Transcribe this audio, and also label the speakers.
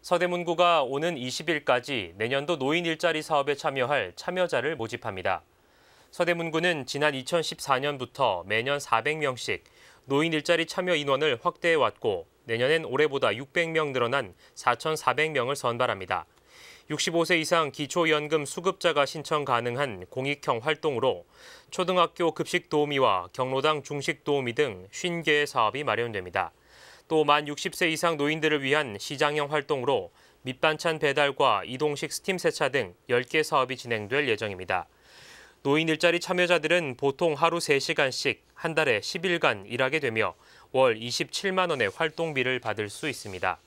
Speaker 1: 서대문구가 오는 20일까지 내년도 노인 일자리 사업에 참여할 참여자를 모집합니다. 서대문구는 지난 2014년부터 매년 400명씩 노인 일자리 참여 인원을 확대해왔고 내년엔 올해보다 600명 늘어난 4,400명을 선발합니다. 65세 이상 기초연금 수급자가 신청 가능한 공익형 활동으로 초등학교 급식 도우미와 경로당 중식 도우미 등 50개의 사업이 마련됩니다. 또만 60세 이상 노인들을 위한 시장형 활동으로 밑반찬 배달과 이동식 스팀 세차 등 10개 사업이 진행될 예정입니다. 노인 일자리 참여자들은 보통 하루 3시간씩 한 달에 10일간 일하게 되며 월 27만 원의 활동비를 받을 수 있습니다.